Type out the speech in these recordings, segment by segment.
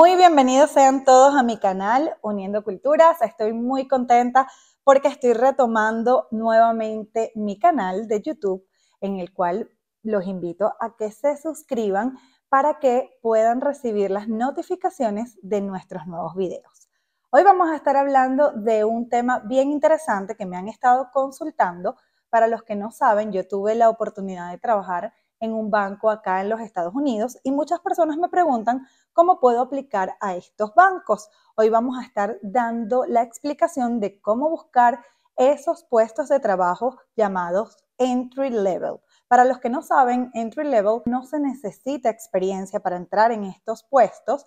Muy bienvenidos sean todos a mi canal Uniendo Culturas. Estoy muy contenta porque estoy retomando nuevamente mi canal de YouTube en el cual los invito a que se suscriban para que puedan recibir las notificaciones de nuestros nuevos videos. Hoy vamos a estar hablando de un tema bien interesante que me han estado consultando. Para los que no saben, yo tuve la oportunidad de trabajar en un banco acá en los Estados Unidos y muchas personas me preguntan cómo puedo aplicar a estos bancos. Hoy vamos a estar dando la explicación de cómo buscar esos puestos de trabajo llamados entry level. Para los que no saben, entry level no se necesita experiencia para entrar en estos puestos,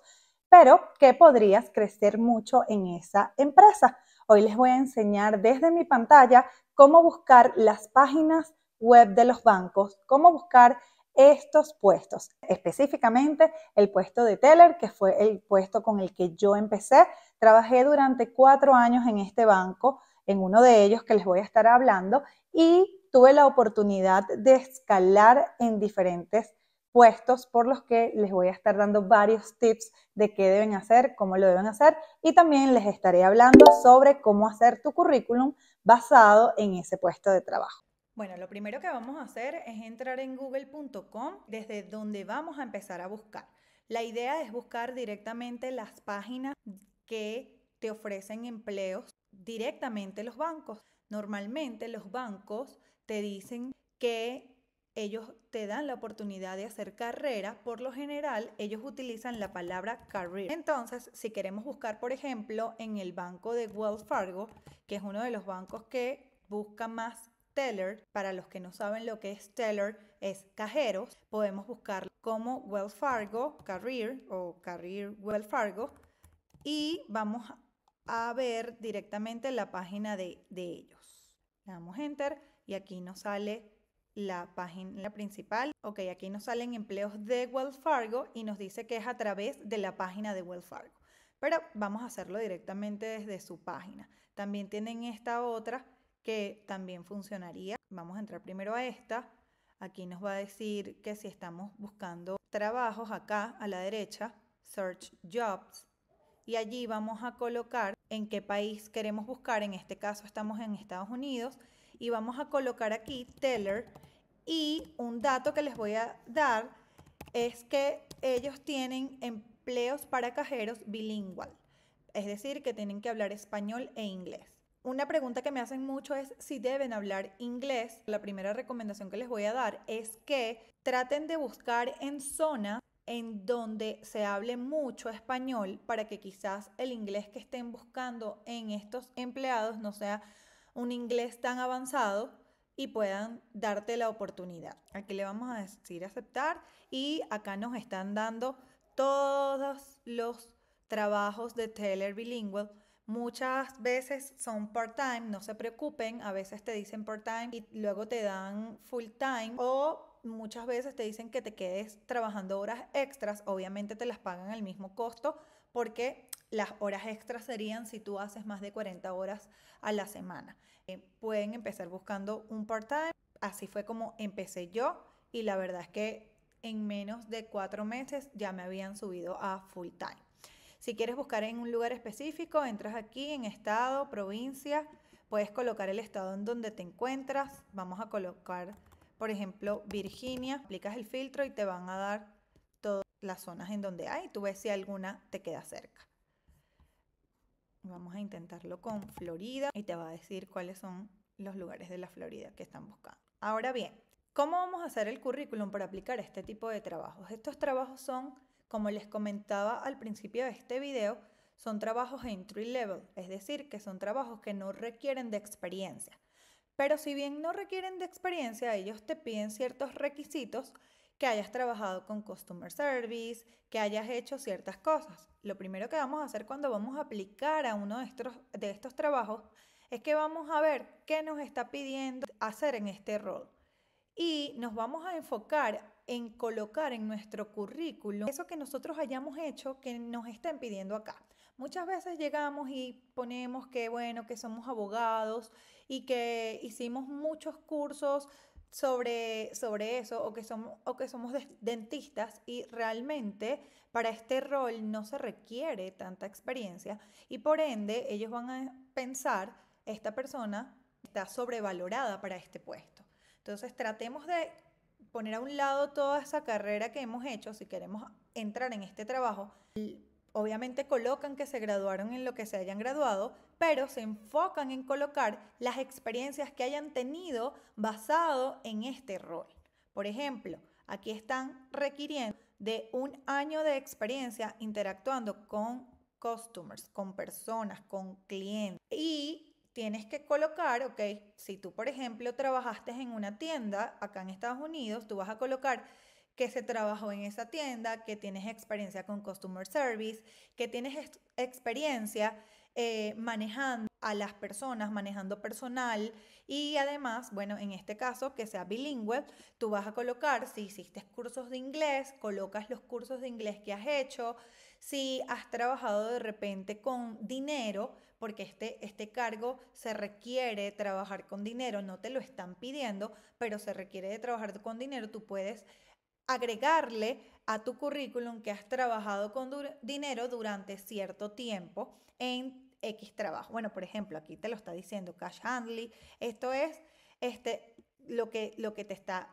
pero que podrías crecer mucho en esa empresa. Hoy les voy a enseñar desde mi pantalla cómo buscar las páginas web de los bancos, cómo buscar estos puestos, específicamente el puesto de teller, que fue el puesto con el que yo empecé. Trabajé durante cuatro años en este banco, en uno de ellos que les voy a estar hablando, y tuve la oportunidad de escalar en diferentes puestos por los que les voy a estar dando varios tips de qué deben hacer, cómo lo deben hacer y también les estaré hablando sobre cómo hacer tu currículum basado en ese puesto de trabajo. Bueno, lo primero que vamos a hacer es entrar en google.com desde donde vamos a empezar a buscar. La idea es buscar directamente las páginas que te ofrecen empleos directamente los bancos. Normalmente los bancos te dicen que ellos te dan la oportunidad de hacer carrera, por lo general ellos utilizan la palabra career. Entonces, si queremos buscar, por ejemplo, en el banco de Wells Fargo, que es uno de los bancos que busca más teller, para los que no saben lo que es teller, es cajeros. Podemos buscar como Wells Fargo, Career o Career Wells Fargo y vamos a ver directamente la página de, de ellos. Le damos enter y aquí nos sale la página principal. Ok, aquí nos salen empleos de Wells Fargo y nos dice que es a través de la página de Wells Fargo. Pero vamos a hacerlo directamente desde su página. También tienen esta otra que también funcionaría. Vamos a entrar primero a esta. Aquí nos va a decir que si estamos buscando trabajos acá a la derecha, Search Jobs, y allí vamos a colocar en qué país queremos buscar. En este caso estamos en Estados Unidos y vamos a colocar aquí Teller y un dato que les voy a dar es que ellos tienen empleos para cajeros bilingual. es decir, que tienen que hablar español e inglés. Una pregunta que me hacen mucho es si deben hablar inglés. La primera recomendación que les voy a dar es que traten de buscar en zona en donde se hable mucho español para que quizás el inglés que estén buscando en estos empleados no sea un inglés tan avanzado y puedan darte la oportunidad. Aquí le vamos a decir aceptar y acá nos están dando todos los trabajos de Taylor Bilingual Muchas veces son part-time, no se preocupen, a veces te dicen part-time y luego te dan full-time o muchas veces te dicen que te quedes trabajando horas extras, obviamente te las pagan al mismo costo porque las horas extras serían si tú haces más de 40 horas a la semana. Eh, pueden empezar buscando un part-time, así fue como empecé yo y la verdad es que en menos de cuatro meses ya me habían subido a full-time. Si quieres buscar en un lugar específico, entras aquí en estado, provincia, puedes colocar el estado en donde te encuentras. Vamos a colocar, por ejemplo, Virginia, aplicas el filtro y te van a dar todas las zonas en donde hay. Tú ves si alguna te queda cerca. Vamos a intentarlo con Florida y te va a decir cuáles son los lugares de la Florida que están buscando. Ahora bien, ¿cómo vamos a hacer el currículum para aplicar este tipo de trabajos? Estos trabajos son como les comentaba al principio de este video, son trabajos entry level, es decir, que son trabajos que no requieren de experiencia. Pero si bien no requieren de experiencia, ellos te piden ciertos requisitos que hayas trabajado con customer service, que hayas hecho ciertas cosas. Lo primero que vamos a hacer cuando vamos a aplicar a uno de estos, de estos trabajos es que vamos a ver qué nos está pidiendo hacer en este rol. Y nos vamos a enfocar en colocar en nuestro currículum eso que nosotros hayamos hecho que nos estén pidiendo acá. Muchas veces llegamos y ponemos que, bueno, que somos abogados y que hicimos muchos cursos sobre, sobre eso o que somos, o que somos dentistas y realmente para este rol no se requiere tanta experiencia y por ende ellos van a pensar, esta persona está sobrevalorada para este puesto. Entonces tratemos de poner a un lado toda esa carrera que hemos hecho, si queremos entrar en este trabajo, obviamente colocan que se graduaron en lo que se hayan graduado, pero se enfocan en colocar las experiencias que hayan tenido basado en este rol. Por ejemplo, aquí están requiriendo de un año de experiencia interactuando con customers, con personas, con clientes. Y tienes que colocar, ok, si tú por ejemplo trabajaste en una tienda acá en Estados Unidos, tú vas a colocar que se trabajó en esa tienda, que tienes experiencia con customer service, que tienes experiencia eh, manejando a las personas, manejando personal y además, bueno, en este caso que sea bilingüe, tú vas a colocar, si hiciste cursos de inglés, colocas los cursos de inglés que has hecho, si has trabajado de repente con dinero, porque este, este cargo se requiere trabajar con dinero, no te lo están pidiendo, pero se requiere de trabajar con dinero, tú puedes agregarle a tu currículum que has trabajado con dinero durante cierto tiempo en X trabajo. Bueno, por ejemplo, aquí te lo está diciendo Cash Handley. Esto es este, lo, que, lo que te está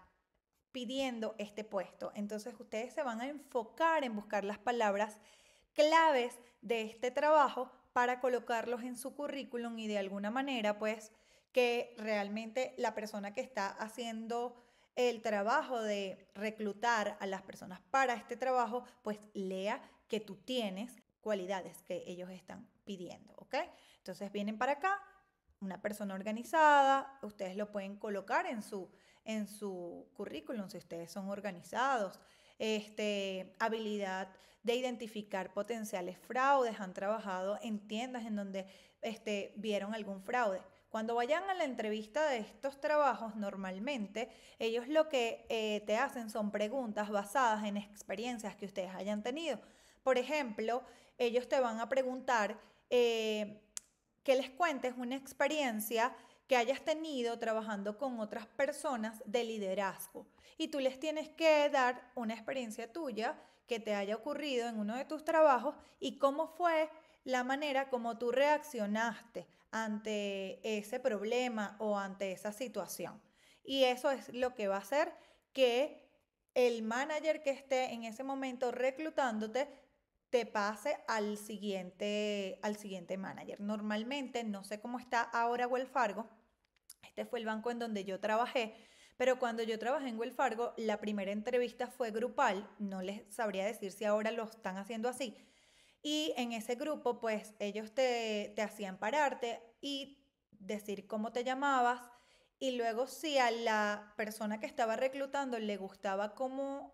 pidiendo este puesto. Entonces ustedes se van a enfocar en buscar las palabras claves de este trabajo para colocarlos en su currículum y de alguna manera, pues, que realmente la persona que está haciendo el trabajo de reclutar a las personas para este trabajo, pues lea que tú tienes cualidades que ellos están pidiendo, Entonces vienen para acá, una persona organizada, ustedes lo pueden colocar en su, en su currículum si ustedes son organizados, este, habilidad de identificar potenciales fraudes, han trabajado en tiendas en donde este, vieron algún fraude. Cuando vayan a la entrevista de estos trabajos, normalmente ellos lo que eh, te hacen son preguntas basadas en experiencias que ustedes hayan tenido. Por ejemplo, ellos te van a preguntar eh, que les cuentes una experiencia que hayas tenido trabajando con otras personas de liderazgo y tú les tienes que dar una experiencia tuya que te haya ocurrido en uno de tus trabajos y cómo fue la manera como tú reaccionaste ante ese problema o ante esa situación. Y eso es lo que va a hacer que el manager que esté en ese momento reclutándote te pase al siguiente, al siguiente manager. Normalmente, no sé cómo está ahora Wells Fargo, este fue el banco en donde yo trabajé. Pero cuando yo trabajé en Wells Fargo, la primera entrevista fue grupal. No les sabría decir si ahora lo están haciendo así. Y en ese grupo, pues ellos te, te hacían pararte y decir cómo te llamabas. Y luego si a la persona que estaba reclutando le gustaba cómo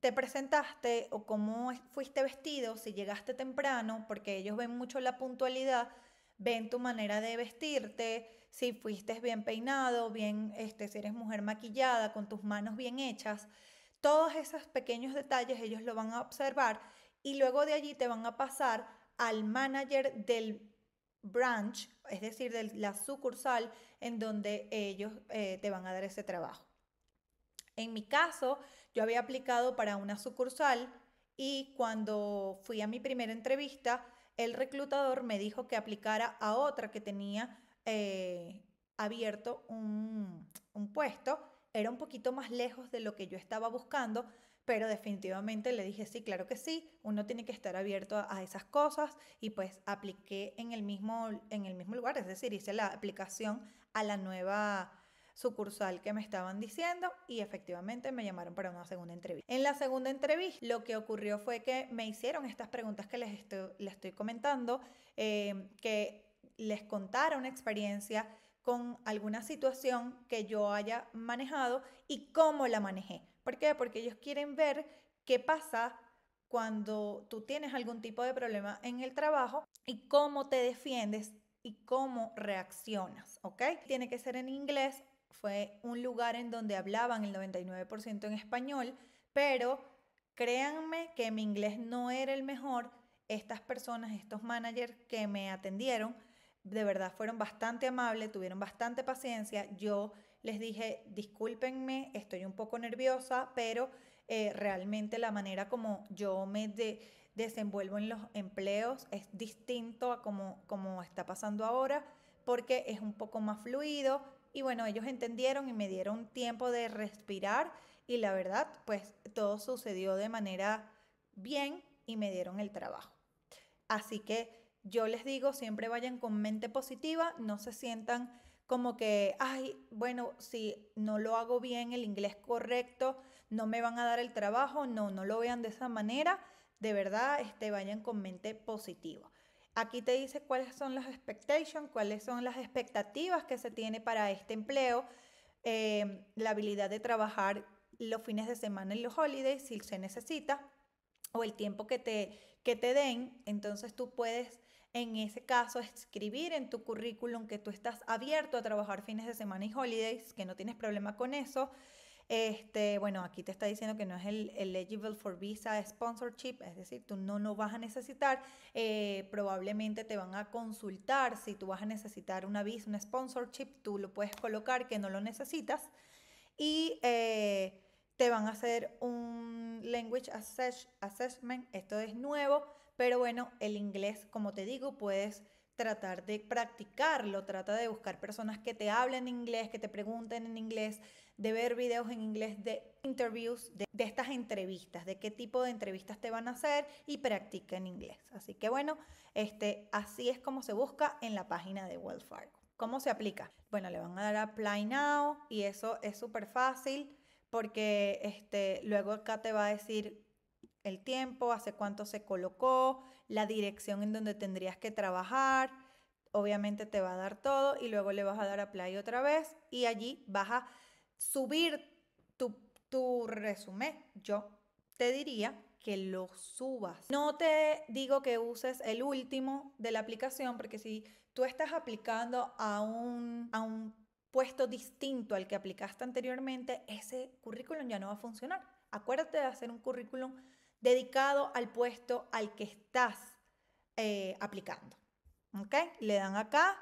te presentaste o cómo fuiste vestido, si llegaste temprano, porque ellos ven mucho la puntualidad, ven tu manera de vestirte, si fuiste bien peinado, bien, este, si eres mujer maquillada, con tus manos bien hechas. Todos esos pequeños detalles ellos lo van a observar y luego de allí te van a pasar al manager del branch, es decir, de la sucursal en donde ellos eh, te van a dar ese trabajo. En mi caso, yo había aplicado para una sucursal y cuando fui a mi primera entrevista, el reclutador me dijo que aplicara a otra que tenía eh, abierto un, puesto, era un poquito más lejos de lo que yo estaba buscando, pero definitivamente le dije sí, claro que sí, uno tiene que estar abierto a, esas cosas y pues apliqué en el mismo en el mismo lugar, es decir, hice la aplicación a la nueva sucursal que me estaban diciendo y efectivamente me llamaron para una segunda entrevista. En la segunda entrevista lo que ocurrió fue que me hicieron estas preguntas que les estoy, estoy comentando, eh, que les contara una experiencia con alguna situación que yo haya manejado y cómo la manejé. ¿Por qué? Porque ellos quieren ver qué pasa cuando tú tienes algún tipo de problema en el trabajo y cómo te defiendes y cómo reaccionas, ¿ok? Tiene que ser en inglés, fue un lugar en donde hablaban el 99% en español, pero créanme que mi inglés no era el mejor. Estas personas, estos managers que me atendieron, de verdad fueron bastante amables, tuvieron bastante paciencia. Yo les dije, discúlpenme, estoy un poco nerviosa, pero eh, realmente la manera como yo me desenvuelvo en los empleos es distinto a como está pasando ahora, porque es un poco más fluido. Y bueno, ellos entendieron y me dieron tiempo de respirar y la verdad, pues todo sucedió de manera bien y me dieron el trabajo. Así que yo les digo, siempre vayan con mente positiva, no se sientan como que, ay, bueno, si no lo hago bien, el inglés correcto, no me van a dar el trabajo, no, no lo vean de esa manera, de verdad, este, vayan con mente positiva. Aquí te dice cuáles son las expectations, cuáles son las expectativas que se tiene para este empleo, eh, la habilidad de trabajar los fines de semana y los holidays si se necesita, o el tiempo que te, que te den, entonces tú puedes en ese caso, escribir en tu currículum que tú estás abierto a trabajar fines de semana y holidays, que no tienes problema con eso. Este, bueno, aquí te está diciendo que no es el eligible for visa sponsorship, es decir, tú no lo no vas a necesitar. Eh, probablemente te van a consultar si tú vas a necesitar una visa, un sponsorship, tú lo puedes colocar que no lo necesitas. Y eh, te van a hacer un language assessment, esto es nuevo, pero bueno, el inglés, como te digo, puedes tratar de practicarlo, trata de buscar personas que te hablen inglés, que te pregunten en inglés, de ver videos en inglés, de interviews, de, estas entrevistas, de qué tipo de entrevistas te van a hacer y practica en inglés. Así que bueno, este, así es como se busca en la página de Wells ¿Cómo se aplica? Bueno, le van a dar a Apply Now y eso es súper fácil porque este, luego acá te va a decir el tiempo, hace cuánto se colocó, la dirección en donde tendrías que trabajar. Obviamente te va a dar todo y luego le vas a dar a play otra vez y allí vas a subir tu, resumen. Yo te diría que lo subas. No te digo que uses el último de la aplicación porque si tú estás aplicando a un, a un puesto distinto al que aplicaste anteriormente, ese currículum ya no va a funcionar. Acuérdate de hacer un currículum dedicado al puesto al que estás eh, aplicando. ¿Ok? Le dan acá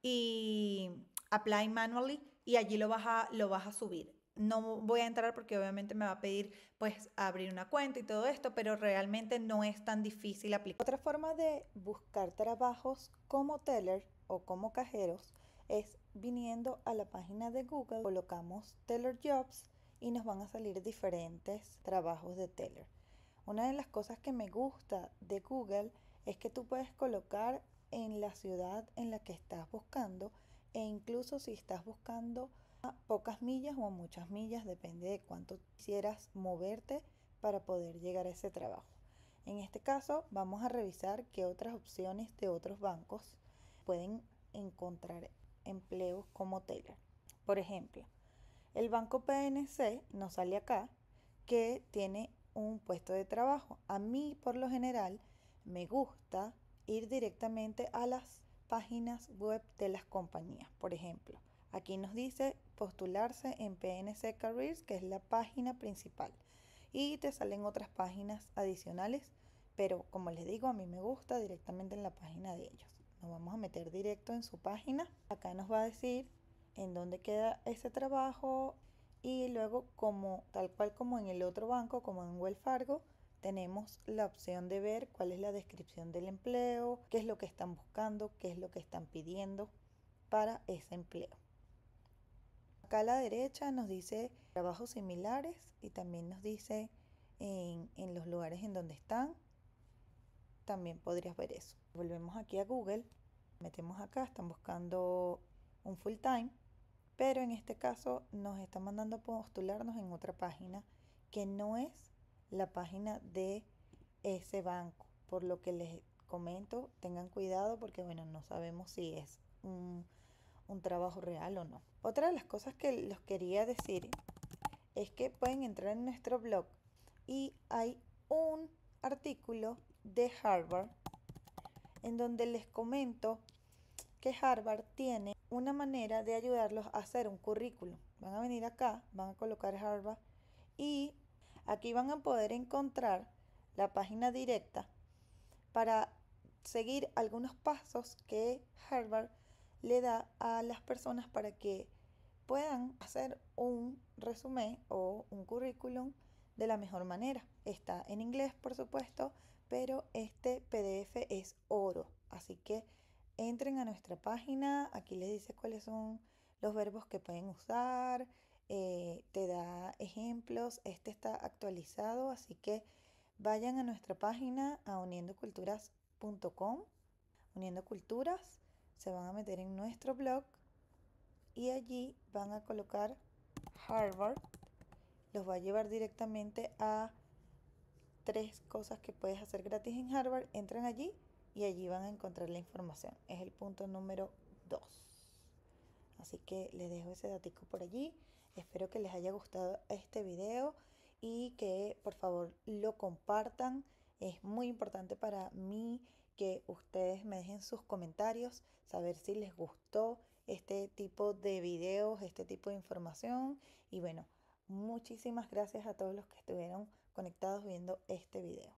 y apply manually y allí lo vas a, lo vas a subir. No voy a entrar porque obviamente me va a pedir pues abrir una cuenta y todo esto, pero realmente no es tan difícil aplicar. Otra forma de buscar trabajos como teller o como cajeros es viniendo a la página de Google, colocamos Teller Jobs y nos van a salir diferentes trabajos de teller. Una de las cosas que me gusta de Google es que tú puedes colocar en la ciudad en la que estás buscando e incluso si estás buscando a pocas millas o muchas millas, depende de cuánto quisieras moverte para poder llegar a ese trabajo. En este caso vamos a revisar qué otras opciones de otros bancos pueden encontrar empleos como Taylor. Por ejemplo, el banco PNC nos sale acá que tiene un puesto de trabajo. A mí, por lo general, me gusta ir directamente a las páginas web de las compañías. Por ejemplo, aquí nos dice postularse en PNC Careers, que es la página principal. Y te salen otras páginas adicionales, pero como les digo, a mí me gusta directamente en la página de ellos. Nos vamos a meter directo en su página. Acá nos va a decir en dónde queda ese trabajo, y luego, como tal cual como en el otro banco, como en Wells Fargo, tenemos la opción de ver cuál es la descripción del empleo, qué es lo que están buscando, qué es lo que están pidiendo para ese empleo. Acá a la derecha nos dice trabajos similares y también nos dice en, en los lugares en donde están. También podrías ver eso. Volvemos aquí a Google, metemos acá, están buscando un full time pero en este caso nos está mandando postularnos en otra página que no es la página de ese banco. Por lo que les comento, tengan cuidado porque bueno, no sabemos si es un, un trabajo real o no. Otra de las cosas que les quería decir es que pueden entrar en nuestro blog y hay un artículo de Harvard en donde les comento que Harvard tiene una manera de ayudarlos a hacer un currículum. Van a venir acá, van a colocar Harvard y aquí van a poder encontrar la página directa para seguir algunos pasos que Harvard le da a las personas para que puedan hacer un resumen o un currículum de la mejor manera. Está en inglés, por supuesto, pero este PDF es oro, así que entren a nuestra página, aquí les dice cuáles son los verbos que pueden usar, eh, te da ejemplos, este está actualizado, así que vayan a nuestra página a uniendoculturas.com, uniendo culturas, se van a meter en nuestro blog y allí van a colocar Harvard, los va a llevar directamente a tres cosas que puedes hacer gratis en Harvard, entran allí y allí van a encontrar la información. Es el punto número 2. Así que les dejo ese datico por allí. Espero que les haya gustado este video y que por favor lo compartan. Es muy importante para mí que ustedes me dejen sus comentarios, saber si les gustó este tipo de videos, este tipo de información. Y bueno, muchísimas gracias a todos los que estuvieron conectados viendo este video.